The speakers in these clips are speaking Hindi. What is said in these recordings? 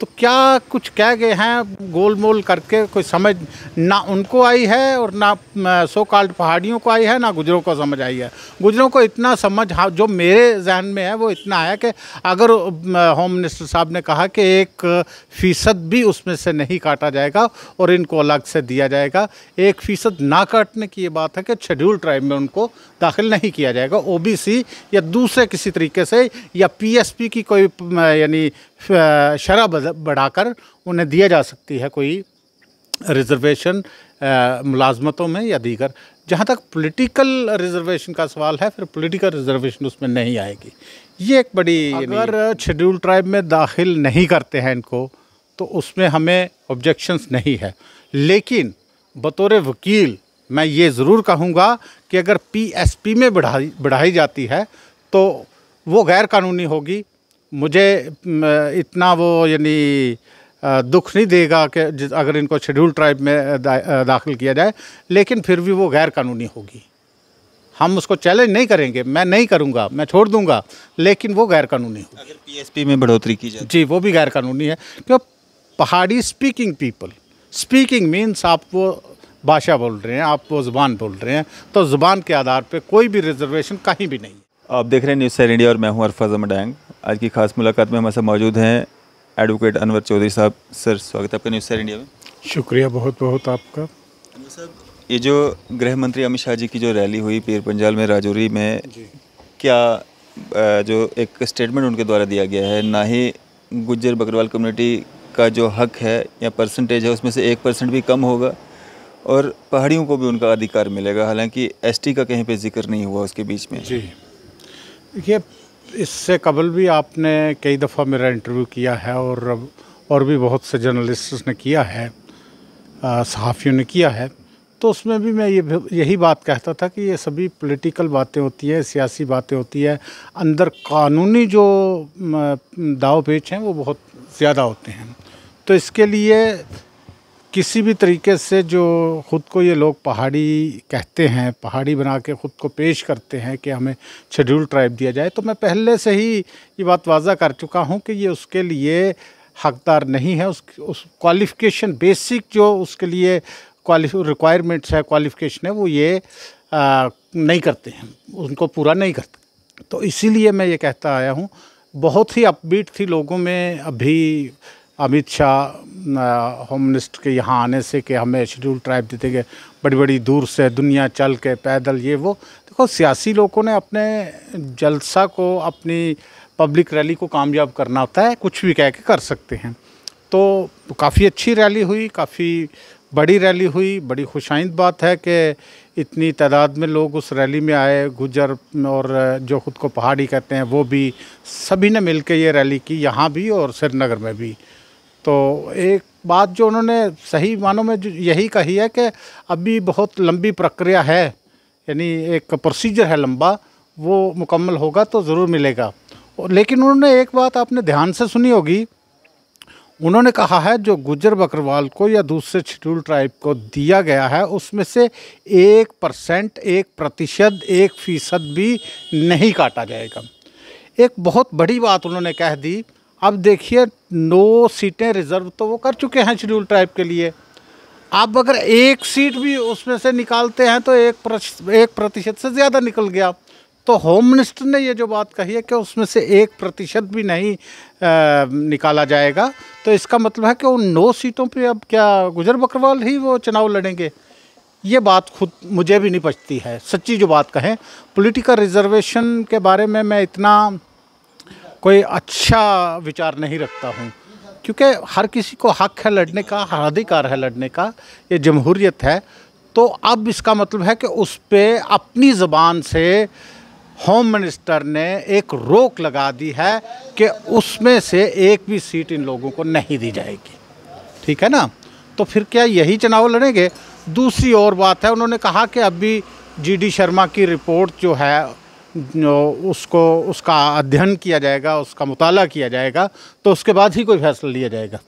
तो क्या कुछ कह गए हैं गोल मोल करके कोई समझ ना उनको आई है और ना सो कॉल्ड पहाड़ियों को आई है ना गुजरों को समझ आई है गुजरों को इतना समझ हाँ जो मेरे जहन में है वो इतना है कि अगर होम मिनिस्टर साहब ने कहा कि एक फ़ीसद भी उसमें से नहीं काटा जाएगा और इनको अलग से दिया जाएगा एक फ़ीसद ना काटने की ये बात है कि शेड्यूल ट्राइब में उनको दाखिल नहीं किया जाएगा ओ या दूसरे किसी तरीके से या पी की कोई यानी शराब बढ़ाकर उन्हें दिया जा सकती है कोई रिजर्वेशन मुलाजमतों में या दीगर जहाँ तक पॉलिटिकल रिजर्वेशन का सवाल है फिर पॉलिटिकल रिजर्वेशन उसमें नहीं आएगी ये एक बड़ी अगर शेड्यूल ट्राइब में दाखिल नहीं करते हैं इनको तो उसमें हमें ऑब्जेक्शंस नहीं है लेकिन बतौर वकील मैं ये ज़रूर कहूँगा कि अगर पीएसपी में बढ़ाई बढ़ाई जाती है तो वो गैर कानूनी होगी मुझे इतना वो यानी दुख नहीं देगा कि अगर इनको शेड्यूल ट्राइब में दा, दाखिल किया जाए लेकिन फिर भी वो गैर कानूनी होगी हम उसको चैलेंज नहीं करेंगे मैं नहीं करूंगा मैं छोड़ दूंगा लेकिन वो गैर कानूनी होगी अगर पीएसपी में बढ़ोतरी की जाए जी वो भी गैर कानूनी है क्यों पहाड़ी स्पीकिंग पीपल स्पीकिंग मीन्स आप वो भाषा बोल रहे हैं आप वो ज़ुबान बोल रहे हैं तो ज़ुबान के आधार पर कोई भी रिजर्वेशन कहीं भी नहीं आप देख रहे हैं न्यूज़ सैर इंडिया और मैं हूँ अरफाज डैंग आज की खास मुलाकात में हमारे साथ मौजूद हैं एडवोकेट अनवर चौधरी साहब सर स्वागत है आपका न्यूज़ सर इंडिया में शुक्रिया बहुत बहुत आपका साहब ये जो गृह मंत्री अमित शाह जी की जो रैली हुई पीर पंजाल में राजौरी में क्या जो एक स्टेटमेंट उनके द्वारा दिया गया है ना ही गुज्जर बकरवाल कम्युनिटी का जो हक है या परसेंटेज है उसमें से एक परसेंट भी कम होगा और पहाड़ियों को भी उनका अधिकार मिलेगा हालांकि एसटी का कहीं पे जिक्र नहीं हुआ उसके बीच में जी देखिए इससे कबल भी आपने कई दफ़ा मेरा इंटरव्यू किया है और और भी बहुत से जर्नलिस्ट ने किया है सहाफ़ियों ने किया है तो उसमें भी मैं ये यही बात कहता था कि ये सभी पॉलिटिकल बातें होती हैं सियासी बातें होती है अंदर कानूनी जो दाव पेच हैं वो बहुत ज़्यादा होते हैं तो इसके लिए किसी भी तरीके से जो ख़ुद को ये लोग पहाड़ी कहते हैं पहाड़ी बना के ख़ुद को पेश करते हैं कि हमें शेड्यूल ट्राइब दिया जाए तो मैं पहले से ही ये बात वाजा कर चुका हूँ कि ये उसके लिए हकदार नहीं है उस उस क्वालिफ़िकेशन बेसिक जो उसके लिए रिक्वायरमेंट्स है क्वालिफ़िकेशन है वो ये आ, नहीं करते हैं उनको पूरा नहीं करते तो इसीलिए मैं ये कहता आया हूँ बहुत ही अपबीट थी लोगों में अभी अमित शाह होम मिनिस्टर के यहाँ आने से कि हमें शेड्यूल ट्राइब जीतेंगे बड़ी बड़ी दूर से दुनिया चल के पैदल ये वो देखो सियासी लोगों ने अपने जलसा को अपनी पब्लिक रैली को कामयाब करना होता है कुछ भी कह के कर सकते हैं तो काफ़ी अच्छी रैली हुई काफ़ी बड़ी रैली हुई बड़ी खुशाइंद बात है कि इतनी तादाद में लोग उस रैली में आए गुजर और जो ख़ुद को पहाड़ी कहते हैं वो भी सभी ने मिलकर ये रैली की यहाँ भी और श्रीनगर में भी तो एक बात जो उन्होंने सही मानों में जो यही कही है कि अभी बहुत लंबी प्रक्रिया है यानी एक प्रोसीजर है लंबा वो मुकम्मल होगा तो ज़रूर मिलेगा लेकिन उन्होंने एक बात आपने ध्यान से सुनी होगी उन्होंने कहा है जो गुजर बकरवाल को या दूसरे शेड्यूल ट्राइब को दिया गया है उसमें से एक परसेंट एक प्रतिशत एक फ़ीसद भी नहीं काटा जाएगा एक बहुत बड़ी बात उन्होंने कह दी अब देखिए नौ सीटें रिज़र्व तो वो कर चुके हैं शेड्यूल ट्राइब के लिए अब अगर एक सीट भी उसमें से निकालते हैं तो एक प्रतिशत एक प्रतिशत से ज़्यादा निकल गया तो होम मिनिस्टर ने ये जो बात कही है कि उसमें से एक प्रतिशत भी नहीं आ, निकाला जाएगा तो इसका मतलब है कि उन नौ सीटों पे अब क्या गुजर बकरवाल ही वो चुनाव लड़ेंगे ये बात खुद मुझे भी नहीं पचती है सच्ची जो बात कहें पॉलिटिकल रिजर्वेशन के बारे में मैं इतना कोई अच्छा विचार नहीं रखता हूँ क्योंकि हर किसी को हक है लड़ने का हर अधिकार है लड़ने का ये जमहूरियत है तो अब इसका मतलब है कि उस पर अपनी ज़बान से होम मिनिस्टर ने एक रोक लगा दी है कि उसमें से एक भी सीट इन लोगों को नहीं दी जाएगी ठीक है ना तो फिर क्या यही चुनाव लड़ेंगे दूसरी और बात है उन्होंने कहा कि अभी जीडी शर्मा की रिपोर्ट जो है उसको उसका अध्ययन किया जाएगा उसका मुताला किया जाएगा तो उसके बाद ही कोई फैसला लिया जाएगा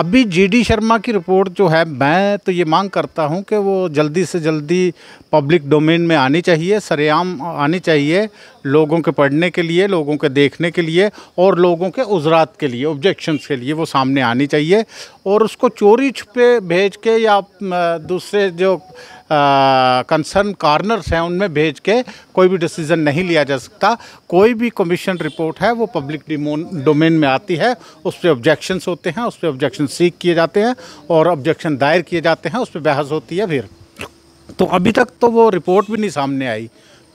अभी जीडी शर्मा की रिपोर्ट जो है मैं तो ये मांग करता हूँ कि वो जल्दी से जल्दी पब्लिक डोमेन में आनी चाहिए सरेआम आनी चाहिए लोगों के पढ़ने के लिए लोगों के देखने के लिए और लोगों के उजरात के लिए ऑब्जेक्शंस के लिए वो सामने आनी चाहिए और उसको चोरी छुपे भेज के या दूसरे जो कंसर्न कॉर्नर्स हैं उनमें भेज के कोई भी डिसीज़न नहीं लिया जा सकता कोई भी कमीशन रिपोर्ट है वो पब्लिक डोमेन में आती है उस पर ऑब्जेक्शंस होते हैं उस पर ऑब्जेक्शन सीख किए जाते हैं और ऑब्जेक्शन दायर किए जाते हैं उस पर बहस होती है फिर तो अभी तक तो वो रिपोर्ट भी नहीं सामने आई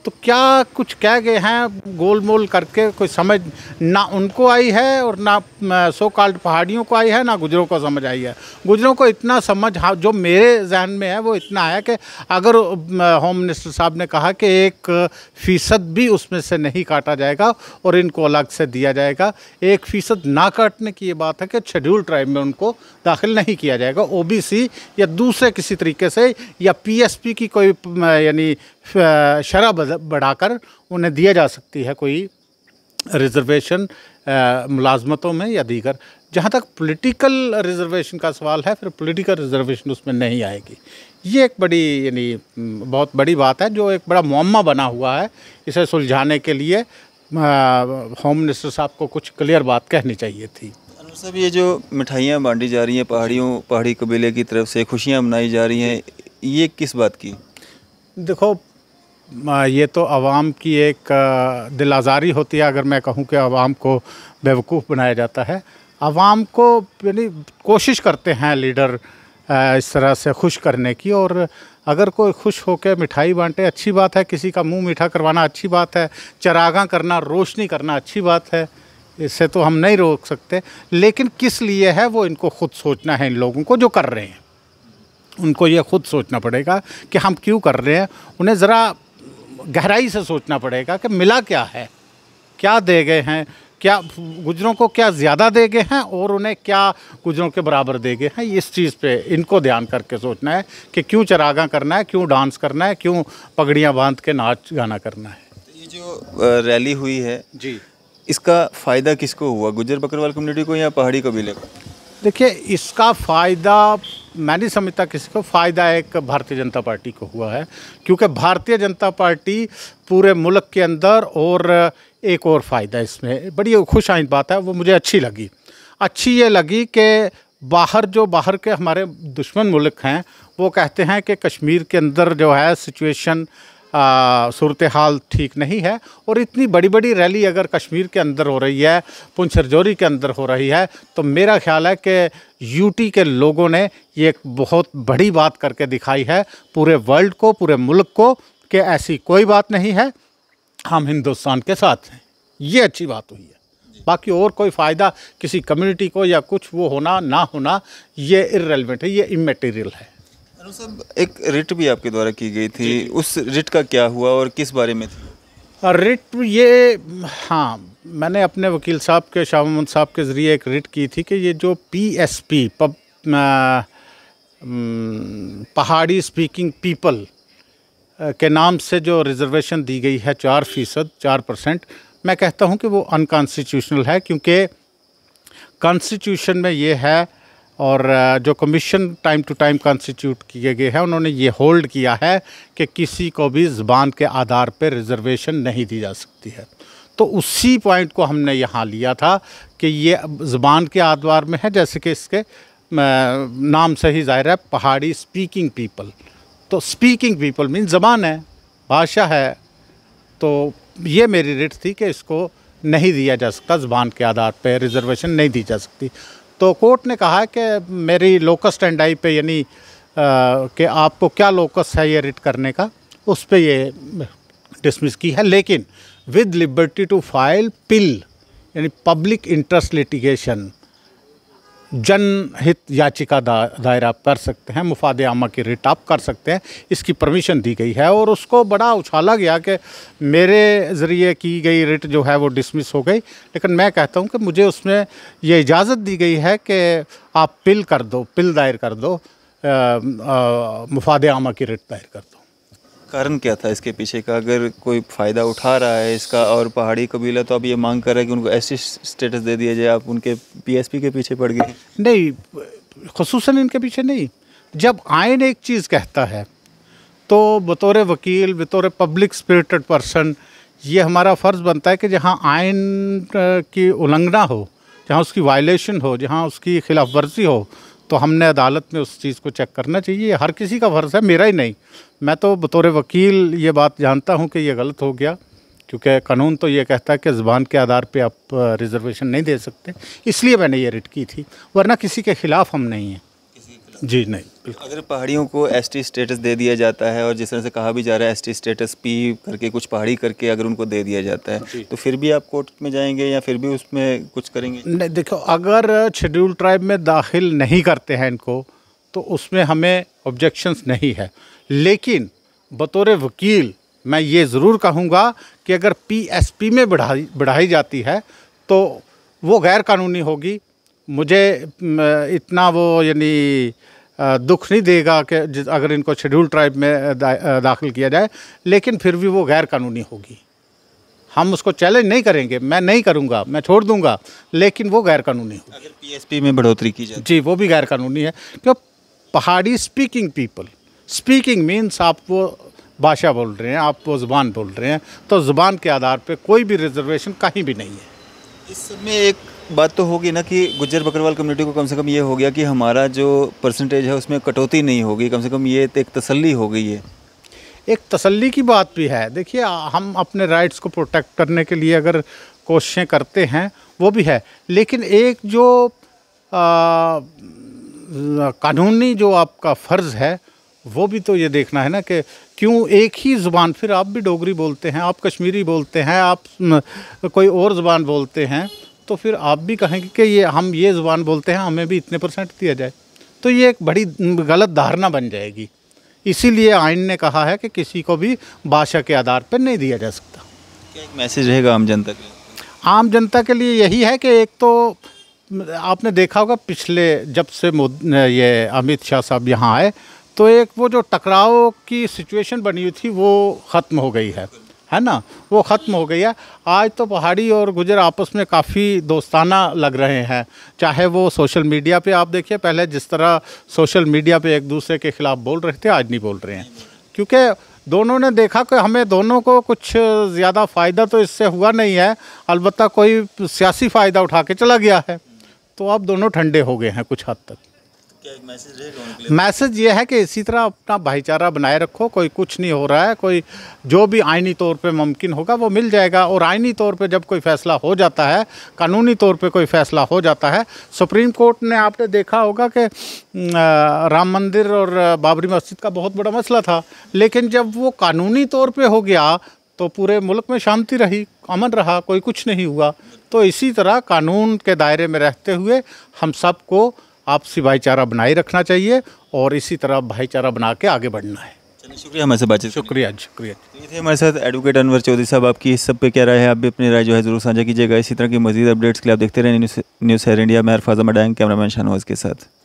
तो क्या कुछ कह गए हैं गोल मोल करके कोई समझ ना उनको आई है और ना सो कॉल्ड पहाड़ियों को आई है ना गुजरों को समझ आई है गुजरों को इतना समझ हाँ जो मेरे जहन में है वो इतना है कि अगर होम मिनिस्टर साहब ने कहा कि एक फ़ीसद भी उसमें से नहीं काटा जाएगा और इनको अलग से दिया जाएगा एक फ़ीसद ना काटने की ये बात है कि शेड्यूल ट्राइब में उनको दाखिल नहीं किया जाएगा ओ या दूसरे किसी तरीके से या पी की कोई यानी शरह बढ़ाकर उन्हें दिया जा सकती है कोई रिजर्वेशन मुलाजमतों में या दीगर जहाँ तक पॉलिटिकल रिजर्वेशन का सवाल है फिर पॉलिटिकल रिजर्वेशन उसमें नहीं आएगी ये एक बड़ी यानी बहुत बड़ी बात है जो एक बड़ा मामा बना हुआ है इसे सुलझाने के लिए होम मिनिस्टर साहब को कुछ क्लियर बात कहनी चाहिए थी सब ये जो मिठाइयाँ बांटी जा रही हैं पहाड़ियों पहाड़ी कबीले की तरफ से खुशियाँ मनाई जा रही हैं ये किस बात की देखो ये तो आवाम की एक दिल आज़ारी होती है अगर मैं कहूँ कि आवाम को बेवकूफ़ बनाया जाता है आवाम को यानी कोशिश करते हैं लीडर इस तरह से खुश करने की और अगर कोई खुश होकर मिठाई बांटे अच्छी बात है किसी का मुंह मीठा करवाना अच्छी बात है चरागा करना रोशनी करना अच्छी बात है इससे तो हम नहीं रोक सकते लेकिन किस लिए है वो इनको खुद सोचना है इन लोगों को जो कर रहे हैं उनको ये खुद सोचना पड़ेगा कि हम क्यों कर रहे हैं उन्हें ज़रा गहराई से सोचना पड़ेगा कि मिला क्या है क्या दे गए हैं क्या गुजरों को क्या ज़्यादा दे गए हैं और उन्हें क्या गुजरों के बराबर दे गए हैं इस चीज़ पे इनको ध्यान करके सोचना है कि क्यों चरागा करना है क्यों डांस करना है क्यों पगड़ियाँ बांध के नाच गाना करना है तो ये जो रैली हुई है जी इसका फ़ायदा किसको हुआ गुजर बकरवाल कम्युनिटी को या पहाड़ी कबीले को देखिए इसका फ़ायदा मैं नहीं समझता किसी को फ़ायदा एक भारतीय जनता पार्टी को हुआ है क्योंकि भारतीय जनता पार्टी पूरे मुल्क के अंदर और एक और फ़ायदा इसमें बड़ी खुश आइंद बात है वो मुझे अच्छी लगी अच्छी ये लगी कि बाहर जो बाहर के हमारे दुश्मन मुल्क हैं वो कहते हैं कि कश्मीर के अंदर जो है सिचुएशन सूरत हाल ठीक नहीं है और इतनी बड़ी बड़ी रैली अगर कश्मीर के अंदर हो रही है पुंछ रजौरी के अंदर हो रही है तो मेरा ख्याल है कि यूटी के लोगों ने ये एक बहुत बड़ी बात करके दिखाई है पूरे वर्ल्ड को पूरे मुल्क को कि ऐसी कोई बात नहीं है हम हिंदुस्तान के साथ हैं ये अच्छी बात हुई है बाकी और कोई फ़ायदा किसी कम्युनिटी को या कुछ वो होना ना होना ये इरेलीवेंट है ये इमेटीरियल है एक रिट भी आपके द्वारा की गई थी उस रिट का क्या हुआ और किस बारे में थी रिट ये हाँ मैंने अपने वकील साहब के शाह साहब के ज़रिए एक रिट की थी कि ये जो PSP P Pahari speaking people के नाम से जो रिजर्वेशन दी गई है चार फीसद चार परसेंट मैं कहता हूँ कि वो अनकॉन्स्टिट्यूशनल है क्योंकि कॉन्स्टिट्यूशन में ये है और जो commission time to time constitute किए गए हैं उन्होंने ये होल्ड किया है कि किसी को भी ज़बान के आधार पर रिजर्वेशन नहीं दी जा सकती है तो उसी पॉइंट को हमने यहाँ लिया था कि ये ज़बान के आधार में है जैसे कि इसके नाम से ही ज़ाहिर है पहाड़ी स्पीकिंग पीपल तो स्पीकिंग पीपल मीन ज़बान है भाषा है तो ये मेरी रिट थी कि इसको नहीं दिया जा सकता ज़बान के आधार पर रिजर्वेशन नहीं दी जा सकती तो कोर्ट ने कहा कि मेरी लोकस टेंडाई पे यानी कि आपको क्या लोकस है ये रिट करने का उस पर ये डिसमिस की है लेकिन with liberty to file PIL यानी पब्लिक इंटरेस्ट लिटिगेशन जनहित याचिका दा, दायर आप कर सकते हैं मुफाद आमा की रिट आप कर सकते हैं इसकी परमिशन दी गई है और उसको बड़ा उछाला गया कि मेरे ज़रिए की गई रिट जो है वो डिसमिस हो गई लेकिन मैं कहता हूँ कि मुझे उसमें ये इजाज़त दी गई है कि आप पिल कर दो पिल दायर कर दो मुफाद आमा की रिट दायर कर दो कारण क्या था इसके पीछे का अगर कोई फ़ायदा उठा रहा है इसका और पहाड़ी कबीला तो अब ये मांग कर रहा है कि उनको ऐसी स्टेटस दे दिया जाए आप उनके पीएसपी के पीछे पड़ गए नहीं खसूस इनके पीछे नहीं जब आयन एक चीज़ कहता है तो बतौर वकील बतौर पब्लिक स्पिरिटेड पर्सन ये हमारा फ़र्ज़ बनता है कि जहाँ आयन की उल्लंघना हो जहाँ उसकी वायलेशन हो जहाँ उसकी खिलाफ वर्जी हो तो हमने अदालत में उस चीज़ को चेक करना चाहिए हर किसी का फ़र्ज़ है मेरा ही नहीं मैं तो बतौर वकील ये बात जानता हूँ कि ये गलत हो गया क्योंकि कानून तो ये कहता है कि ज़बान के आधार पे आप रिजर्वेशन नहीं दे सकते इसलिए मैंने ये रिट की थी वरना किसी के ख़िलाफ़ हम नहीं हैं सकता जी नहीं अगर पहाड़ियों को एस टी स्टेटस दे दिया जाता है और जिस तरह से कहा भी जा रहा है एस टी स्टेटस पी करके कुछ पहाड़ी करके अगर उनको दे दिया जाता है तो फिर भी आप कोर्ट में जाएंगे या फिर भी उसमें कुछ करेंगे नहीं देखो अगर शेड्यूल ट्राइब में दाखिल नहीं करते हैं इनको तो उसमें हमें ऑब्जेक्शंस नहीं है लेकिन बतौर वकील मैं ये ज़रूर कहूँगा कि अगर पी में बढ़ाई बढ़ाई जाती है तो वो गैर कानूनी होगी मुझे इतना वो यानी दुख नहीं देगा कि अगर इनको शेड्यूल ट्राइब में दा, दाखिल किया जाए लेकिन फिर भी वो गैर कानूनी होगी हम उसको चैलेंज नहीं करेंगे मैं नहीं करूंगा मैं छोड़ दूंगा लेकिन वो गैर कानूनी होगी अगर पीएसपी में बढ़ोतरी की जाए जी वो भी गैर कानूनी है क्यों पहाड़ी स्पीकिंग पीपल स्पीकिंग मीन्स आप वो भाषा बोल रहे हैं आप वो ज़ुबान बोल रहे हैं तो ज़ुबान के आधार पर कोई भी रिजर्वेशन कहीं भी नहीं है इसमें एक बात तो होगी ना कि गुजर बकरवाल कम्युनिटी को कम से कम ये हो गया कि हमारा जो परसेंटेज है उसमें कटौती नहीं होगी कम से कम ये एक तसल्ली हो गई है एक तसल्ली की बात भी है देखिए हम अपने राइट्स को प्रोटेक्ट करने के लिए अगर कोशिशें करते हैं वो भी है लेकिन एक जो आ, कानूनी जो आपका फ़र्ज़ है वो भी तो ये देखना है ना कि क्यों एक ही ज़ुबान फिर आप भी डोगरी बोलते हैं आप कश्मीरी बोलते हैं आप कोई और ज़ुबान बोलते हैं तो फिर आप भी कहेंगे कि ये हम ये ज़ुबान बोलते हैं हमें भी इतने परसेंट दिया जाए तो ये एक बड़ी गलत धारणा बन जाएगी इसीलिए आइन ने कहा है कि किसी को भी भाषा के आधार पर नहीं दिया जा सकता क्या एक मैसेज रहेगा आम जनता के आम जनता के लिए यही है कि एक तो आपने देखा होगा पिछले जब से ये अमित शाह साहब यहाँ आए तो एक वो जो टकराव की सिचुएशन बनी हुई थी वो ख़त्म हो गई है है ना वो ख़त्म हो गई है आज तो पहाड़ी और गुजर आपस में काफ़ी दोस्ताना लग रहे हैं चाहे वो सोशल मीडिया पे आप देखिए पहले जिस तरह सोशल मीडिया पे एक दूसरे के ख़िलाफ़ बोल रहे थे आज नहीं बोल रहे हैं क्योंकि दोनों ने देखा कि हमें दोनों को कुछ ज़्यादा फ़ायदा तो इससे हुआ नहीं है अलबत्त कोई सियासी फ़ायदा उठा के चला गया है तो अब दोनों ठंडे हो गए हैं कुछ हद तक मैसेज ये है कि इसी तरह अपना भाईचारा बनाए रखो कोई कुछ नहीं हो रहा है कोई जो भी आइनी तौर पे मुमकिन होगा वो मिल जाएगा और आइनी तौर पे जब कोई फ़ैसला हो जाता है कानूनी तौर पे कोई फ़ैसला हो जाता है सुप्रीम कोर्ट ने आपने देखा होगा कि राम मंदिर और बाबरी मस्जिद का बहुत बड़ा मसला था लेकिन जब वो कानूनी तौर पर हो गया तो पूरे मुल्क में शांति रही अमन रहा कोई कुछ नहीं हुआ तो इसी तरह कानून के दायरे में रहते हुए हम सबको आपसी भाईचारा बनाए रखना चाहिए और इसी तरह भाईचारा बना के आगे बढ़ना है शुक्रिया हमारे साथ बातचीत शुक्रिया शुक्रिया तो ये थे हमारे साथ एडवोकेट अनवर चौधरी साहब आपकी इस सब पे क्या राय है आप भी अपनी राय जो है जरूर साझा कीजिएगा इसी तरह की मजीद अपडेट्स के लिए आप देखते रहें न्यूज़ न्यूज़ इंडिया मैं अरफाजा कैमरा कैमरामैन शाहनवाज के साथ